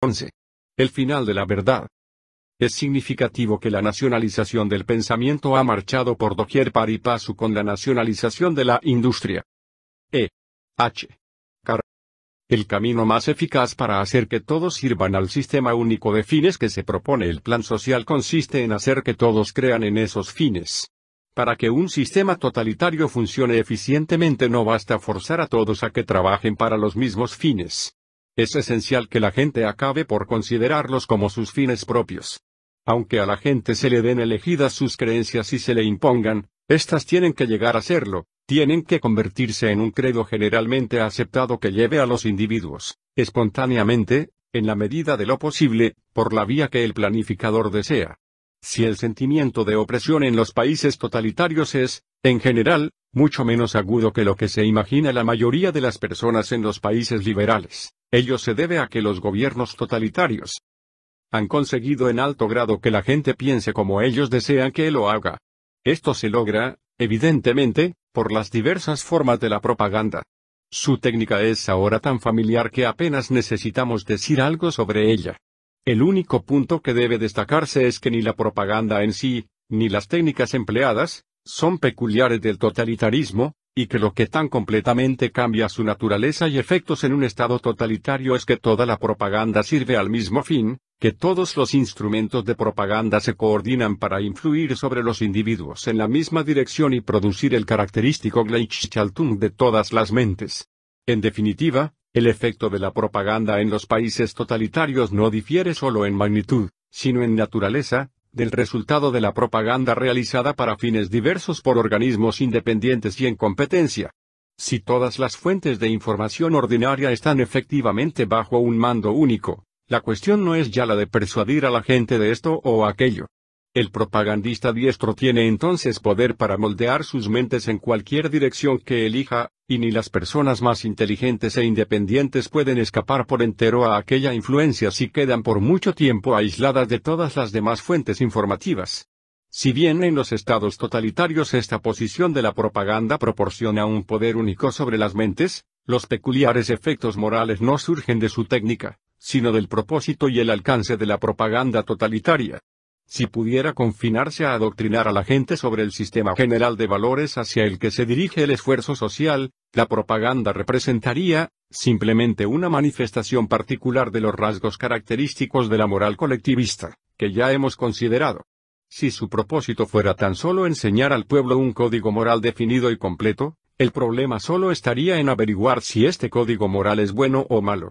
11. El final de la verdad. Es significativo que la nacionalización del pensamiento ha marchado por doquier par y paso con la nacionalización de la industria. E. H. El camino más eficaz para hacer que todos sirvan al sistema único de fines que se propone el plan social consiste en hacer que todos crean en esos fines. Para que un sistema totalitario funcione eficientemente no basta forzar a todos a que trabajen para los mismos fines. Es esencial que la gente acabe por considerarlos como sus fines propios. Aunque a la gente se le den elegidas sus creencias y se le impongan, éstas tienen que llegar a serlo, tienen que convertirse en un credo generalmente aceptado que lleve a los individuos, espontáneamente, en la medida de lo posible, por la vía que el planificador desea. Si el sentimiento de opresión en los países totalitarios es, en general, mucho menos agudo que lo que se imagina la mayoría de las personas en los países liberales. Ello se debe a que los gobiernos totalitarios han conseguido en alto grado que la gente piense como ellos desean que lo haga. Esto se logra, evidentemente, por las diversas formas de la propaganda. Su técnica es ahora tan familiar que apenas necesitamos decir algo sobre ella. El único punto que debe destacarse es que ni la propaganda en sí, ni las técnicas empleadas, son peculiares del totalitarismo, y que lo que tan completamente cambia su naturaleza y efectos en un Estado totalitario es que toda la propaganda sirve al mismo fin, que todos los instrumentos de propaganda se coordinan para influir sobre los individuos en la misma dirección y producir el característico Gleichschaltung de todas las mentes. En definitiva, el efecto de la propaganda en los países totalitarios no difiere solo en magnitud, sino en naturaleza, del resultado de la propaganda realizada para fines diversos por organismos independientes y en competencia. Si todas las fuentes de información ordinaria están efectivamente bajo un mando único, la cuestión no es ya la de persuadir a la gente de esto o aquello. El propagandista diestro tiene entonces poder para moldear sus mentes en cualquier dirección que elija, y ni las personas más inteligentes e independientes pueden escapar por entero a aquella influencia si quedan por mucho tiempo aisladas de todas las demás fuentes informativas. Si bien en los estados totalitarios esta posición de la propaganda proporciona un poder único sobre las mentes, los peculiares efectos morales no surgen de su técnica, sino del propósito y el alcance de la propaganda totalitaria. Si pudiera confinarse a adoctrinar a la gente sobre el sistema general de valores hacia el que se dirige el esfuerzo social, la propaganda representaría, simplemente una manifestación particular de los rasgos característicos de la moral colectivista, que ya hemos considerado. Si su propósito fuera tan solo enseñar al pueblo un código moral definido y completo, el problema solo estaría en averiguar si este código moral es bueno o malo.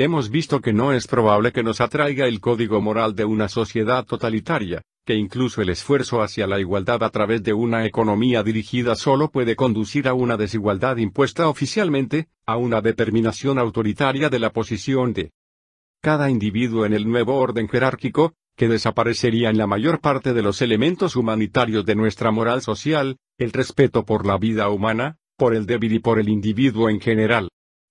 Hemos visto que no es probable que nos atraiga el código moral de una sociedad totalitaria, que incluso el esfuerzo hacia la igualdad a través de una economía dirigida solo puede conducir a una desigualdad impuesta oficialmente, a una determinación autoritaria de la posición de cada individuo en el nuevo orden jerárquico, que desaparecería en la mayor parte de los elementos humanitarios de nuestra moral social, el respeto por la vida humana, por el débil y por el individuo en general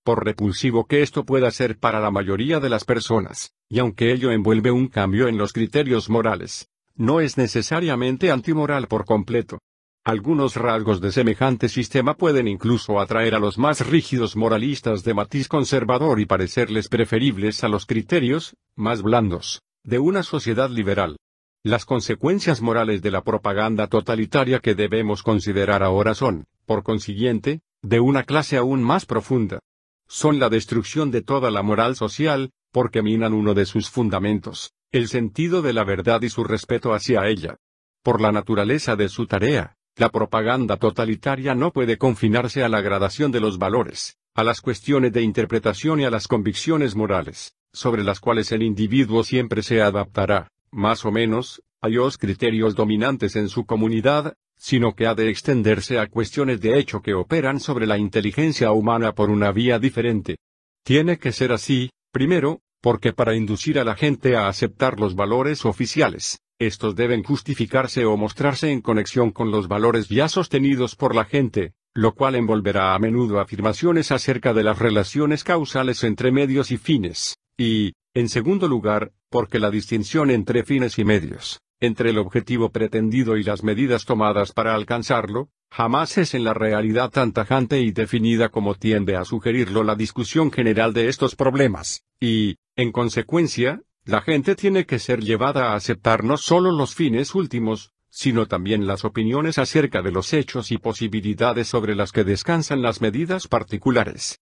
por repulsivo que esto pueda ser para la mayoría de las personas, y aunque ello envuelve un cambio en los criterios morales, no es necesariamente antimoral por completo. Algunos rasgos de semejante sistema pueden incluso atraer a los más rígidos moralistas de matiz conservador y parecerles preferibles a los criterios, más blandos, de una sociedad liberal. Las consecuencias morales de la propaganda totalitaria que debemos considerar ahora son, por consiguiente, de una clase aún más profunda son la destrucción de toda la moral social, porque minan uno de sus fundamentos, el sentido de la verdad y su respeto hacia ella. Por la naturaleza de su tarea, la propaganda totalitaria no puede confinarse a la gradación de los valores, a las cuestiones de interpretación y a las convicciones morales, sobre las cuales el individuo siempre se adaptará, más o menos, a los criterios dominantes en su comunidad, sino que ha de extenderse a cuestiones de hecho que operan sobre la inteligencia humana por una vía diferente. Tiene que ser así, primero, porque para inducir a la gente a aceptar los valores oficiales, estos deben justificarse o mostrarse en conexión con los valores ya sostenidos por la gente, lo cual envolverá a menudo afirmaciones acerca de las relaciones causales entre medios y fines, y, en segundo lugar, porque la distinción entre fines y medios, entre el objetivo pretendido y las medidas tomadas para alcanzarlo, jamás es en la realidad tan tajante y definida como tiende a sugerirlo la discusión general de estos problemas, y, en consecuencia, la gente tiene que ser llevada a aceptar no solo los fines últimos, sino también las opiniones acerca de los hechos y posibilidades sobre las que descansan las medidas particulares.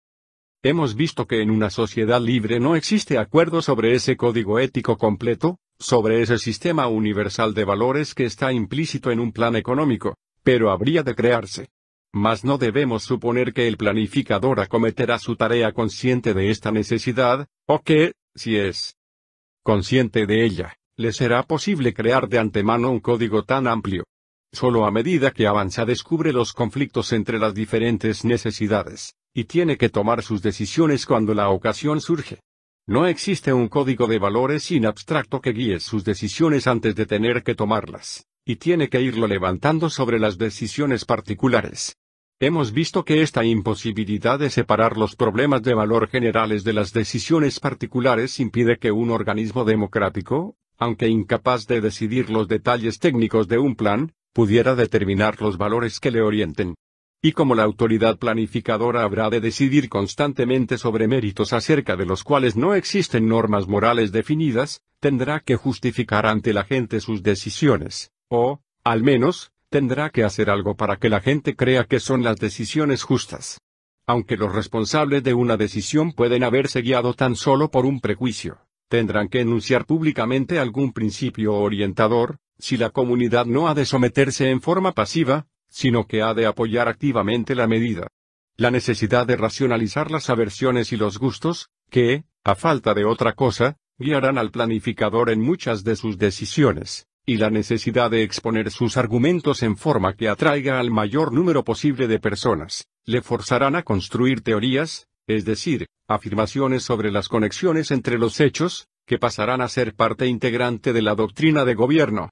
Hemos visto que en una sociedad libre no existe acuerdo sobre ese código ético completo, sobre ese sistema universal de valores que está implícito en un plan económico, pero habría de crearse. Mas no debemos suponer que el planificador acometerá su tarea consciente de esta necesidad, o que, si es consciente de ella, le será posible crear de antemano un código tan amplio. Solo a medida que avanza descubre los conflictos entre las diferentes necesidades, y tiene que tomar sus decisiones cuando la ocasión surge. No existe un código de valores sin abstracto que guíe sus decisiones antes de tener que tomarlas, y tiene que irlo levantando sobre las decisiones particulares. Hemos visto que esta imposibilidad de separar los problemas de valor generales de las decisiones particulares impide que un organismo democrático, aunque incapaz de decidir los detalles técnicos de un plan, pudiera determinar los valores que le orienten. Y como la autoridad planificadora habrá de decidir constantemente sobre méritos acerca de los cuales no existen normas morales definidas, tendrá que justificar ante la gente sus decisiones, o, al menos, tendrá que hacer algo para que la gente crea que son las decisiones justas. Aunque los responsables de una decisión pueden haberse guiado tan solo por un prejuicio, tendrán que enunciar públicamente algún principio orientador, si la comunidad no ha de someterse en forma pasiva, sino que ha de apoyar activamente la medida. La necesidad de racionalizar las aversiones y los gustos, que, a falta de otra cosa, guiarán al planificador en muchas de sus decisiones, y la necesidad de exponer sus argumentos en forma que atraiga al mayor número posible de personas, le forzarán a construir teorías, es decir, afirmaciones sobre las conexiones entre los hechos, que pasarán a ser parte integrante de la doctrina de gobierno.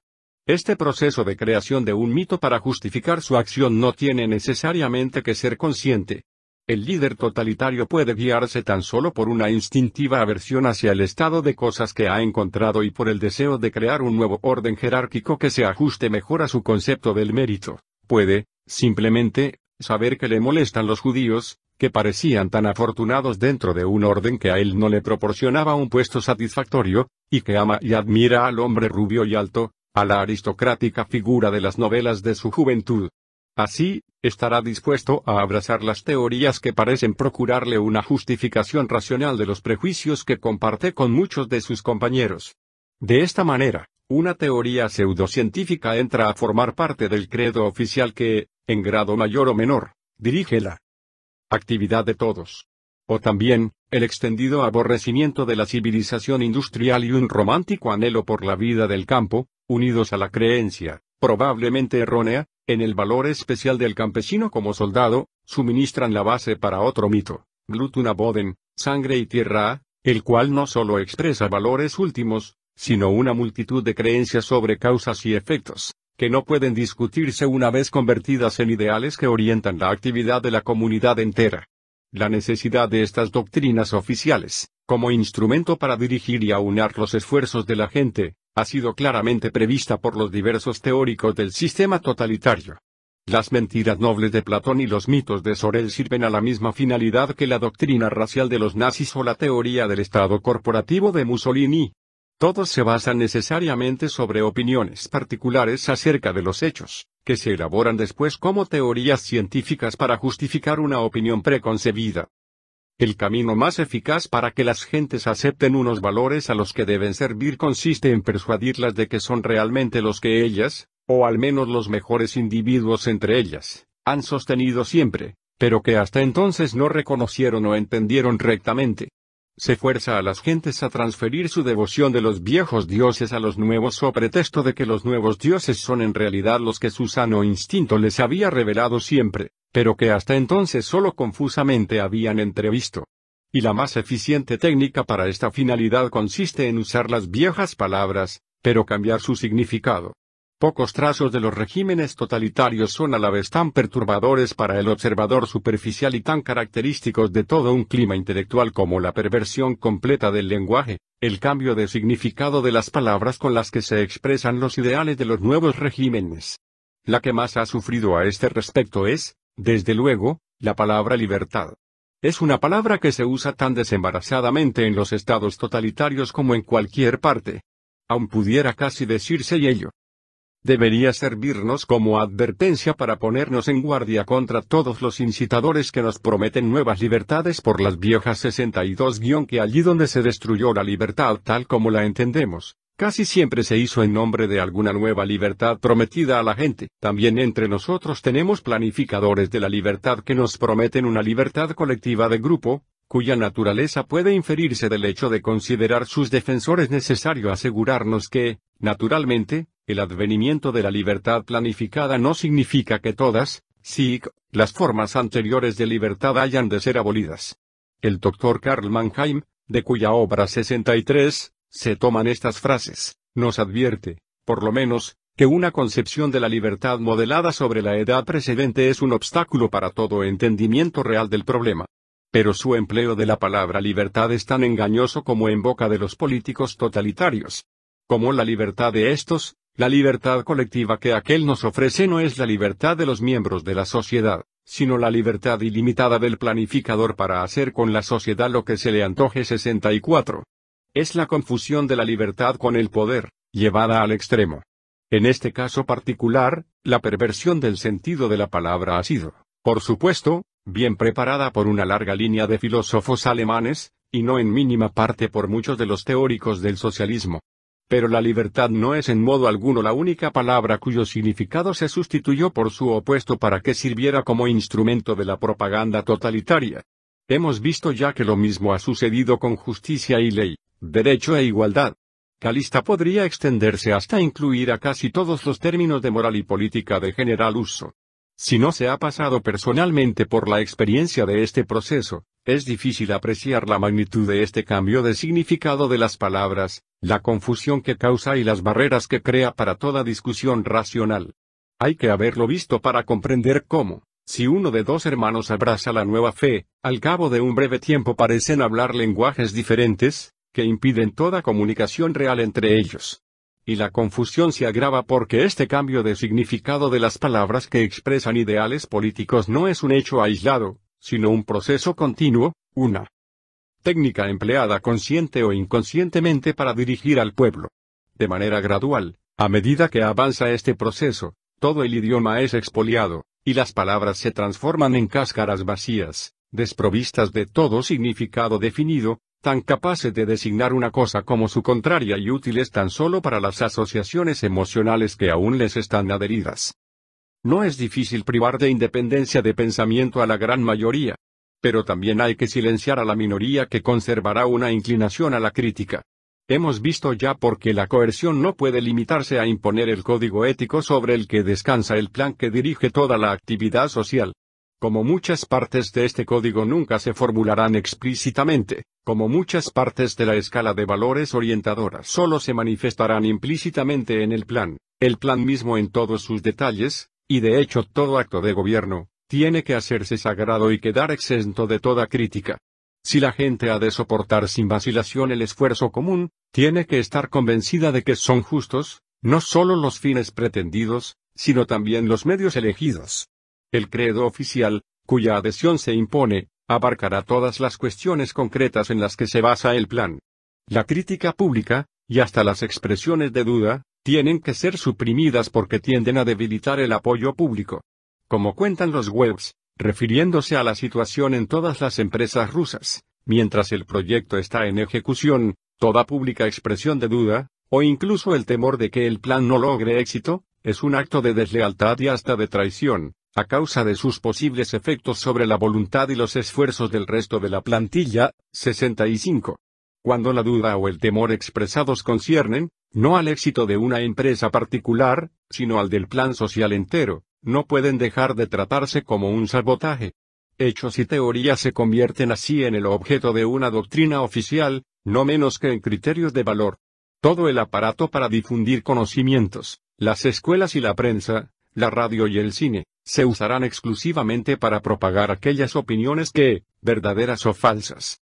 Este proceso de creación de un mito para justificar su acción no tiene necesariamente que ser consciente. El líder totalitario puede guiarse tan solo por una instintiva aversión hacia el estado de cosas que ha encontrado y por el deseo de crear un nuevo orden jerárquico que se ajuste mejor a su concepto del mérito. Puede, simplemente, saber que le molestan los judíos, que parecían tan afortunados dentro de un orden que a él no le proporcionaba un puesto satisfactorio, y que ama y admira al hombre rubio y alto, a la aristocrática figura de las novelas de su juventud. Así, estará dispuesto a abrazar las teorías que parecen procurarle una justificación racional de los prejuicios que comparte con muchos de sus compañeros. De esta manera, una teoría pseudocientífica entra a formar parte del credo oficial que, en grado mayor o menor, dirige la actividad de todos. O también, el extendido aborrecimiento de la civilización industrial y un romántico anhelo por la vida del campo, unidos a la creencia, probablemente errónea, en el valor especial del campesino como soldado, suministran la base para otro mito, Glutuna Boden, sangre y tierra, el cual no solo expresa valores últimos, sino una multitud de creencias sobre causas y efectos, que no pueden discutirse una vez convertidas en ideales que orientan la actividad de la comunidad entera la necesidad de estas doctrinas oficiales, como instrumento para dirigir y aunar los esfuerzos de la gente, ha sido claramente prevista por los diversos teóricos del sistema totalitario. Las mentiras nobles de Platón y los mitos de Sorel sirven a la misma finalidad que la doctrina racial de los nazis o la teoría del Estado corporativo de Mussolini. Todos se basan necesariamente sobre opiniones particulares acerca de los hechos que se elaboran después como teorías científicas para justificar una opinión preconcebida. El camino más eficaz para que las gentes acepten unos valores a los que deben servir consiste en persuadirlas de que son realmente los que ellas, o al menos los mejores individuos entre ellas, han sostenido siempre, pero que hasta entonces no reconocieron o entendieron rectamente se fuerza a las gentes a transferir su devoción de los viejos dioses a los nuevos o pretexto de que los nuevos dioses son en realidad los que su sano instinto les había revelado siempre, pero que hasta entonces solo confusamente habían entrevisto. Y la más eficiente técnica para esta finalidad consiste en usar las viejas palabras, pero cambiar su significado. Pocos trazos de los regímenes totalitarios son a la vez tan perturbadores para el observador superficial y tan característicos de todo un clima intelectual como la perversión completa del lenguaje, el cambio de significado de las palabras con las que se expresan los ideales de los nuevos regímenes. La que más ha sufrido a este respecto es, desde luego, la palabra libertad. Es una palabra que se usa tan desembarazadamente en los estados totalitarios como en cualquier parte. Aun pudiera casi decirse ello debería servirnos como advertencia para ponernos en guardia contra todos los incitadores que nos prometen nuevas libertades por las viejas 62 guión que allí donde se destruyó la libertad tal como la entendemos, casi siempre se hizo en nombre de alguna nueva libertad prometida a la gente. También entre nosotros tenemos planificadores de la libertad que nos prometen una libertad colectiva de grupo, cuya naturaleza puede inferirse del hecho de considerar sus defensores necesario asegurarnos que, naturalmente, el advenimiento de la libertad planificada no significa que todas, sí, las formas anteriores de libertad hayan de ser abolidas. El doctor Karl Mannheim, de cuya obra 63, se toman estas frases, nos advierte, por lo menos, que una concepción de la libertad modelada sobre la edad precedente es un obstáculo para todo entendimiento real del problema. Pero su empleo de la palabra libertad es tan engañoso como en boca de los políticos totalitarios. Como la libertad de estos, la libertad colectiva que aquel nos ofrece no es la libertad de los miembros de la sociedad, sino la libertad ilimitada del planificador para hacer con la sociedad lo que se le antoje 64. Es la confusión de la libertad con el poder, llevada al extremo. En este caso particular, la perversión del sentido de la palabra ha sido, por supuesto, bien preparada por una larga línea de filósofos alemanes, y no en mínima parte por muchos de los teóricos del socialismo. Pero la libertad no es en modo alguno la única palabra cuyo significado se sustituyó por su opuesto para que sirviera como instrumento de la propaganda totalitaria. Hemos visto ya que lo mismo ha sucedido con justicia y ley, derecho e igualdad. Calista podría extenderse hasta incluir a casi todos los términos de moral y política de general uso. Si no se ha pasado personalmente por la experiencia de este proceso, es difícil apreciar la magnitud de este cambio de significado de las palabras, la confusión que causa y las barreras que crea para toda discusión racional. Hay que haberlo visto para comprender cómo, si uno de dos hermanos abraza la nueva fe, al cabo de un breve tiempo parecen hablar lenguajes diferentes, que impiden toda comunicación real entre ellos. Y la confusión se agrava porque este cambio de significado de las palabras que expresan ideales políticos no es un hecho aislado, sino un proceso continuo, una técnica empleada consciente o inconscientemente para dirigir al pueblo. De manera gradual, a medida que avanza este proceso, todo el idioma es expoliado, y las palabras se transforman en cáscaras vacías, desprovistas de todo significado definido, tan capaces de designar una cosa como su contraria y útiles tan solo para las asociaciones emocionales que aún les están adheridas. No es difícil privar de independencia de pensamiento a la gran mayoría, pero también hay que silenciar a la minoría que conservará una inclinación a la crítica. Hemos visto ya por qué la coerción no puede limitarse a imponer el código ético sobre el que descansa el plan que dirige toda la actividad social. Como muchas partes de este código nunca se formularán explícitamente, como muchas partes de la escala de valores orientadoras solo se manifestarán implícitamente en el plan, el plan mismo en todos sus detalles, y de hecho todo acto de gobierno, tiene que hacerse sagrado y quedar exento de toda crítica. Si la gente ha de soportar sin vacilación el esfuerzo común, tiene que estar convencida de que son justos, no solo los fines pretendidos, sino también los medios elegidos. El credo oficial, cuya adhesión se impone, abarcará todas las cuestiones concretas en las que se basa el plan. La crítica pública, y hasta las expresiones de duda, tienen que ser suprimidas porque tienden a debilitar el apoyo público como cuentan los webs, refiriéndose a la situación en todas las empresas rusas, mientras el proyecto está en ejecución, toda pública expresión de duda, o incluso el temor de que el plan no logre éxito, es un acto de deslealtad y hasta de traición, a causa de sus posibles efectos sobre la voluntad y los esfuerzos del resto de la plantilla. 65. Cuando la duda o el temor expresados conciernen, no al éxito de una empresa particular, sino al del plan social entero, no pueden dejar de tratarse como un sabotaje. Hechos y teorías se convierten así en el objeto de una doctrina oficial, no menos que en criterios de valor. Todo el aparato para difundir conocimientos, las escuelas y la prensa, la radio y el cine, se usarán exclusivamente para propagar aquellas opiniones que, verdaderas o falsas,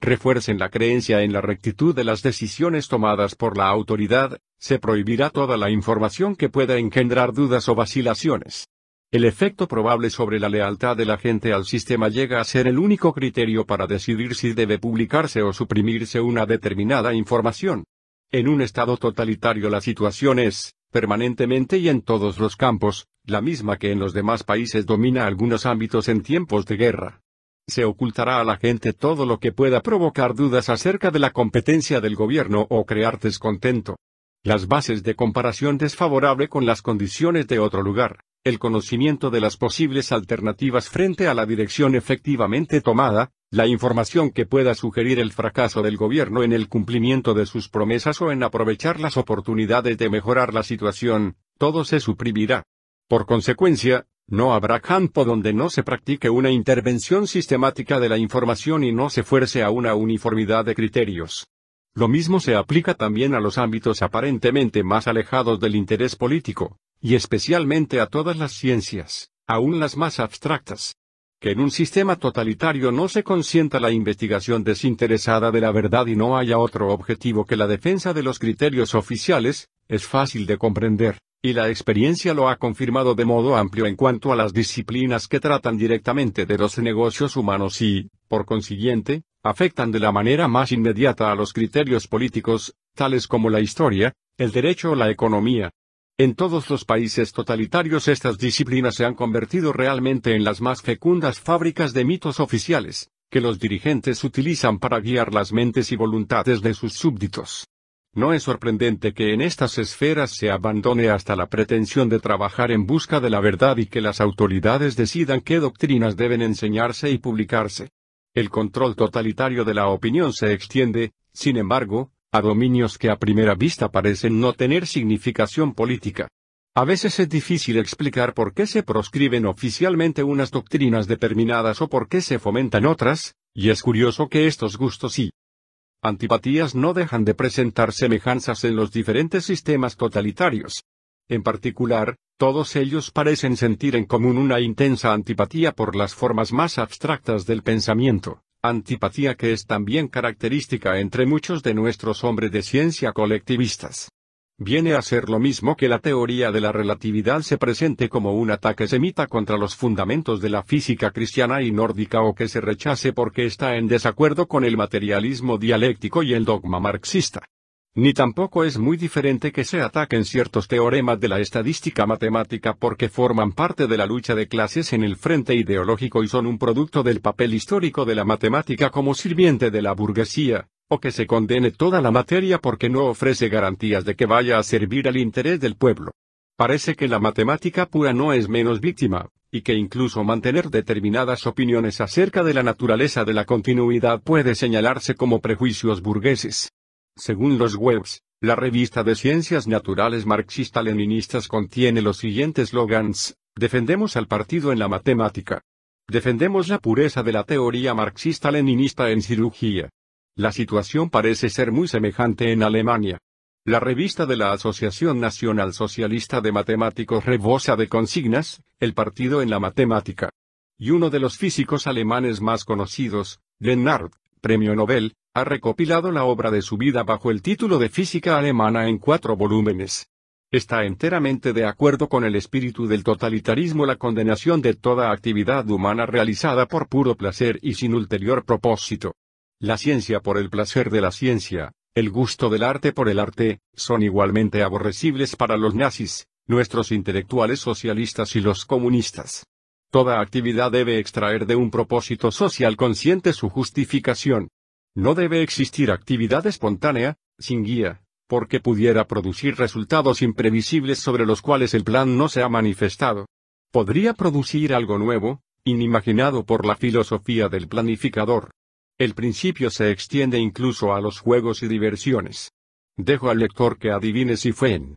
refuercen la creencia en la rectitud de las decisiones tomadas por la autoridad, se prohibirá toda la información que pueda engendrar dudas o vacilaciones. El efecto probable sobre la lealtad de la gente al sistema llega a ser el único criterio para decidir si debe publicarse o suprimirse una determinada información. En un Estado totalitario la situación es, permanentemente y en todos los campos, la misma que en los demás países domina algunos ámbitos en tiempos de guerra. Se ocultará a la gente todo lo que pueda provocar dudas acerca de la competencia del gobierno o crear descontento. Las bases de comparación desfavorable con las condiciones de otro lugar, el conocimiento de las posibles alternativas frente a la dirección efectivamente tomada, la información que pueda sugerir el fracaso del gobierno en el cumplimiento de sus promesas o en aprovechar las oportunidades de mejorar la situación, todo se suprimirá. Por consecuencia, no habrá campo donde no se practique una intervención sistemática de la información y no se fuerce a una uniformidad de criterios. Lo mismo se aplica también a los ámbitos aparentemente más alejados del interés político, y especialmente a todas las ciencias, aún las más abstractas, que en un sistema totalitario no se consienta la investigación desinteresada de la verdad y no haya otro objetivo que la defensa de los criterios oficiales, es fácil de comprender, y la experiencia lo ha confirmado de modo amplio en cuanto a las disciplinas que tratan directamente de los negocios humanos y, por consiguiente, afectan de la manera más inmediata a los criterios políticos, tales como la historia, el derecho o la economía, en todos los países totalitarios estas disciplinas se han convertido realmente en las más fecundas fábricas de mitos oficiales, que los dirigentes utilizan para guiar las mentes y voluntades de sus súbditos. No es sorprendente que en estas esferas se abandone hasta la pretensión de trabajar en busca de la verdad y que las autoridades decidan qué doctrinas deben enseñarse y publicarse. El control totalitario de la opinión se extiende, sin embargo, a dominios que a primera vista parecen no tener significación política. A veces es difícil explicar por qué se proscriben oficialmente unas doctrinas determinadas o por qué se fomentan otras, y es curioso que estos gustos y antipatías no dejan de presentar semejanzas en los diferentes sistemas totalitarios. En particular, todos ellos parecen sentir en común una intensa antipatía por las formas más abstractas del pensamiento, antipatía que es también característica entre muchos de nuestros hombres de ciencia colectivistas. Viene a ser lo mismo que la teoría de la relatividad se presente como un ataque semita contra los fundamentos de la física cristiana y nórdica o que se rechace porque está en desacuerdo con el materialismo dialéctico y el dogma marxista. Ni tampoco es muy diferente que se ataquen ciertos teoremas de la estadística matemática porque forman parte de la lucha de clases en el frente ideológico y son un producto del papel histórico de la matemática como sirviente de la burguesía, o que se condene toda la materia porque no ofrece garantías de que vaya a servir al interés del pueblo. Parece que la matemática pura no es menos víctima, y que incluso mantener determinadas opiniones acerca de la naturaleza de la continuidad puede señalarse como prejuicios burgueses. Según los webs, la revista de ciencias naturales marxista-leninistas contiene los siguientes slogans, defendemos al partido en la matemática. Defendemos la pureza de la teoría marxista-leninista en cirugía. La situación parece ser muy semejante en Alemania. La revista de la Asociación Nacional Socialista de Matemáticos rebosa de consignas, el partido en la matemática. Y uno de los físicos alemanes más conocidos, Lennart, premio Nobel, ha recopilado la obra de su vida bajo el título de Física Alemana en cuatro volúmenes. Está enteramente de acuerdo con el espíritu del totalitarismo la condenación de toda actividad humana realizada por puro placer y sin ulterior propósito. La ciencia por el placer de la ciencia, el gusto del arte por el arte, son igualmente aborrecibles para los nazis, nuestros intelectuales socialistas y los comunistas. Toda actividad debe extraer de un propósito social consciente su justificación. No debe existir actividad espontánea, sin guía, porque pudiera producir resultados imprevisibles sobre los cuales el plan no se ha manifestado. Podría producir algo nuevo, inimaginado por la filosofía del planificador. El principio se extiende incluso a los juegos y diversiones. Dejo al lector que adivine si fue en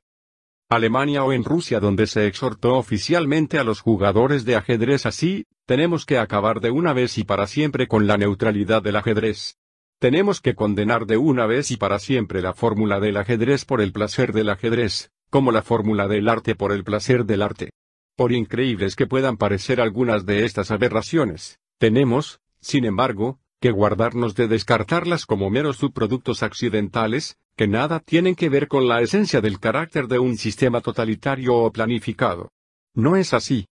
Alemania o en Rusia donde se exhortó oficialmente a los jugadores de ajedrez así, tenemos que acabar de una vez y para siempre con la neutralidad del ajedrez. Tenemos que condenar de una vez y para siempre la fórmula del ajedrez por el placer del ajedrez, como la fórmula del arte por el placer del arte. Por increíbles que puedan parecer algunas de estas aberraciones, tenemos, sin embargo, que guardarnos de descartarlas como meros subproductos accidentales, que nada tienen que ver con la esencia del carácter de un sistema totalitario o planificado. No es así,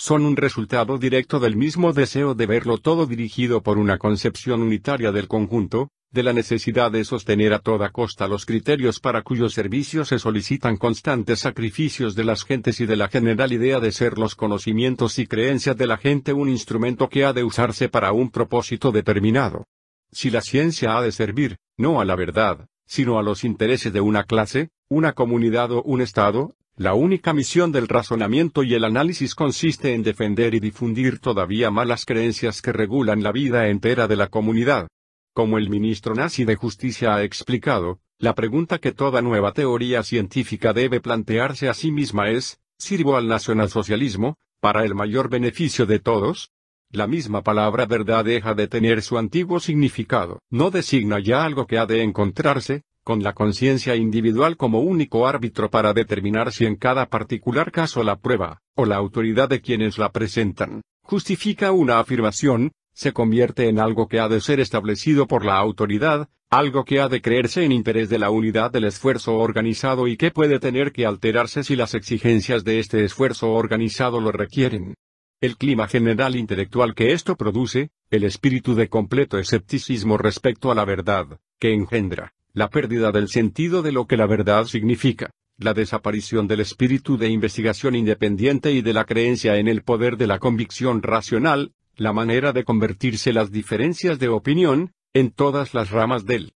son un resultado directo del mismo deseo de verlo todo dirigido por una concepción unitaria del conjunto, de la necesidad de sostener a toda costa los criterios para cuyos servicios se solicitan constantes sacrificios de las gentes y de la general idea de ser los conocimientos y creencias de la gente un instrumento que ha de usarse para un propósito determinado. Si la ciencia ha de servir, no a la verdad, sino a los intereses de una clase, una comunidad o un Estado, la única misión del razonamiento y el análisis consiste en defender y difundir todavía malas creencias que regulan la vida entera de la comunidad. Como el ministro nazi de Justicia ha explicado, la pregunta que toda nueva teoría científica debe plantearse a sí misma es, ¿sirvo al nacionalsocialismo, para el mayor beneficio de todos? La misma palabra verdad deja de tener su antiguo significado, no designa ya algo que ha de encontrarse, con la conciencia individual como único árbitro para determinar si en cada particular caso la prueba, o la autoridad de quienes la presentan, justifica una afirmación, se convierte en algo que ha de ser establecido por la autoridad, algo que ha de creerse en interés de la unidad del esfuerzo organizado y que puede tener que alterarse si las exigencias de este esfuerzo organizado lo requieren. El clima general intelectual que esto produce, el espíritu de completo escepticismo respecto a la verdad, que engendra, la pérdida del sentido de lo que la verdad significa, la desaparición del espíritu de investigación independiente y de la creencia en el poder de la convicción racional, la manera de convertirse las diferencias de opinión, en todas las ramas del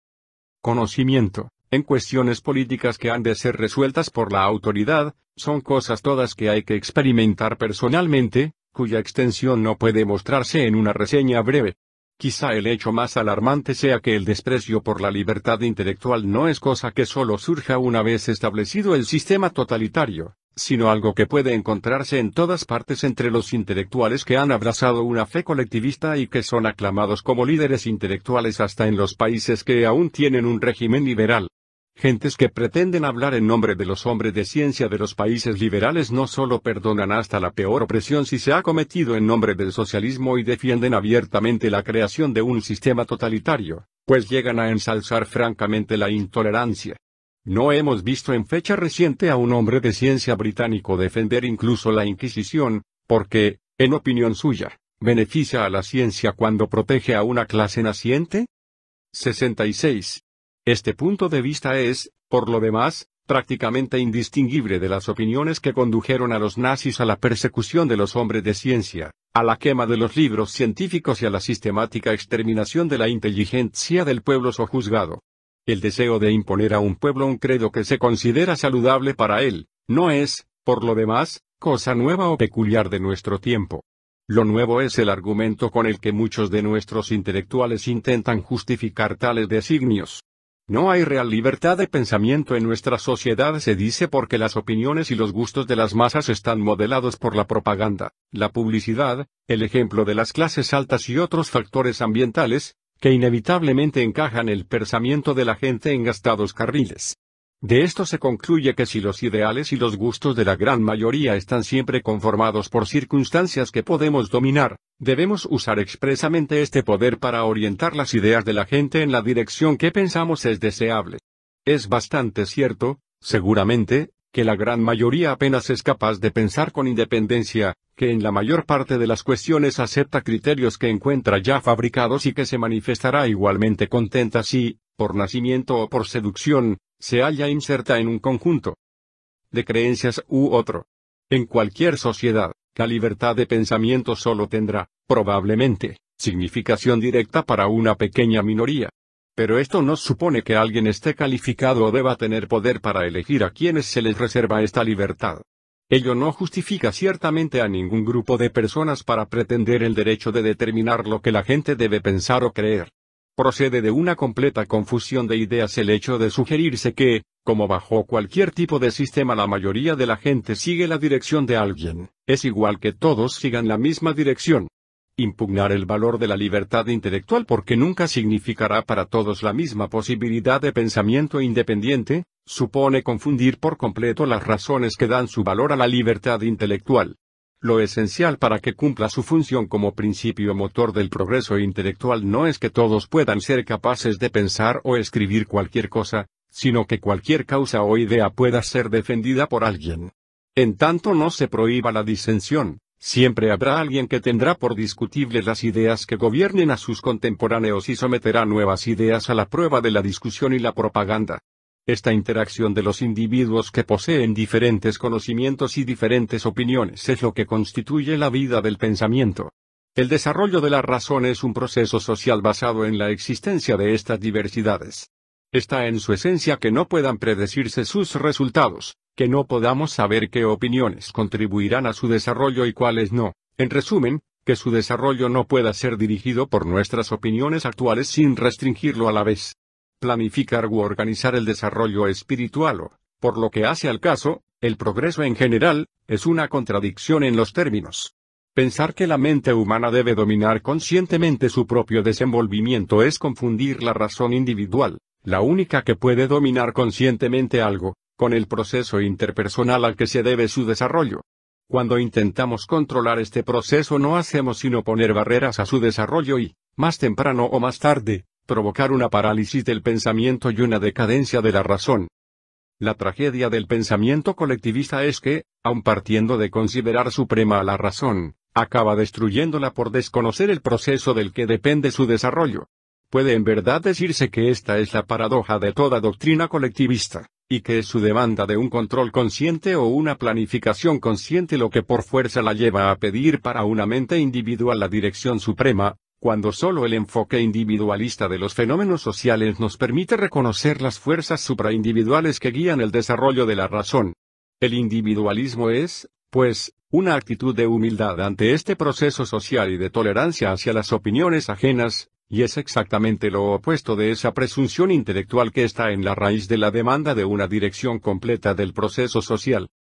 conocimiento, en cuestiones políticas que han de ser resueltas por la autoridad, son cosas todas que hay que experimentar personalmente, cuya extensión no puede mostrarse en una reseña breve. Quizá el hecho más alarmante sea que el desprecio por la libertad intelectual no es cosa que solo surja una vez establecido el sistema totalitario, sino algo que puede encontrarse en todas partes entre los intelectuales que han abrazado una fe colectivista y que son aclamados como líderes intelectuales hasta en los países que aún tienen un régimen liberal, Gentes que pretenden hablar en nombre de los hombres de ciencia de los países liberales no solo perdonan hasta la peor opresión si se ha cometido en nombre del socialismo y defienden abiertamente la creación de un sistema totalitario, pues llegan a ensalzar francamente la intolerancia. No hemos visto en fecha reciente a un hombre de ciencia británico defender incluso la Inquisición, porque, en opinión suya, beneficia a la ciencia cuando protege a una clase naciente? 66. Este punto de vista es, por lo demás, prácticamente indistinguible de las opiniones que condujeron a los nazis a la persecución de los hombres de ciencia, a la quema de los libros científicos y a la sistemática exterminación de la inteligencia del pueblo sojuzgado. El deseo de imponer a un pueblo un credo que se considera saludable para él, no es, por lo demás, cosa nueva o peculiar de nuestro tiempo. Lo nuevo es el argumento con el que muchos de nuestros intelectuales intentan justificar tales designios. No hay real libertad de pensamiento en nuestra sociedad, se dice porque las opiniones y los gustos de las masas están modelados por la propaganda, la publicidad, el ejemplo de las clases altas y otros factores ambientales, que inevitablemente encajan el pensamiento de la gente en gastados carriles. De esto se concluye que si los ideales y los gustos de la gran mayoría están siempre conformados por circunstancias que podemos dominar, debemos usar expresamente este poder para orientar las ideas de la gente en la dirección que pensamos es deseable. Es bastante cierto, seguramente, que la gran mayoría apenas es capaz de pensar con independencia, que en la mayor parte de las cuestiones acepta criterios que encuentra ya fabricados y que se manifestará igualmente contenta si, por nacimiento o por seducción, se halla inserta en un conjunto de creencias u otro. En cualquier sociedad, la libertad de pensamiento solo tendrá, probablemente, significación directa para una pequeña minoría. Pero esto no supone que alguien esté calificado o deba tener poder para elegir a quienes se les reserva esta libertad. Ello no justifica ciertamente a ningún grupo de personas para pretender el derecho de determinar lo que la gente debe pensar o creer procede de una completa confusión de ideas el hecho de sugerirse que, como bajo cualquier tipo de sistema la mayoría de la gente sigue la dirección de alguien, es igual que todos sigan la misma dirección. Impugnar el valor de la libertad intelectual porque nunca significará para todos la misma posibilidad de pensamiento independiente, supone confundir por completo las razones que dan su valor a la libertad intelectual. Lo esencial para que cumpla su función como principio motor del progreso intelectual no es que todos puedan ser capaces de pensar o escribir cualquier cosa, sino que cualquier causa o idea pueda ser defendida por alguien. En tanto no se prohíba la disensión, siempre habrá alguien que tendrá por discutibles las ideas que gobiernen a sus contemporáneos y someterá nuevas ideas a la prueba de la discusión y la propaganda. Esta interacción de los individuos que poseen diferentes conocimientos y diferentes opiniones es lo que constituye la vida del pensamiento. El desarrollo de la razón es un proceso social basado en la existencia de estas diversidades. Está en su esencia que no puedan predecirse sus resultados, que no podamos saber qué opiniones contribuirán a su desarrollo y cuáles no. En resumen, que su desarrollo no pueda ser dirigido por nuestras opiniones actuales sin restringirlo a la vez planificar u organizar el desarrollo espiritual o, por lo que hace al caso, el progreso en general, es una contradicción en los términos. Pensar que la mente humana debe dominar conscientemente su propio desenvolvimiento es confundir la razón individual, la única que puede dominar conscientemente algo, con el proceso interpersonal al que se debe su desarrollo. Cuando intentamos controlar este proceso no hacemos sino poner barreras a su desarrollo y, más temprano o más tarde, provocar una parálisis del pensamiento y una decadencia de la razón. La tragedia del pensamiento colectivista es que, aun partiendo de considerar suprema a la razón, acaba destruyéndola por desconocer el proceso del que depende su desarrollo. Puede en verdad decirse que esta es la paradoja de toda doctrina colectivista, y que es su demanda de un control consciente o una planificación consciente lo que por fuerza la lleva a pedir para una mente individual la dirección suprema, cuando solo el enfoque individualista de los fenómenos sociales nos permite reconocer las fuerzas supraindividuales que guían el desarrollo de la razón. El individualismo es, pues, una actitud de humildad ante este proceso social y de tolerancia hacia las opiniones ajenas, y es exactamente lo opuesto de esa presunción intelectual que está en la raíz de la demanda de una dirección completa del proceso social.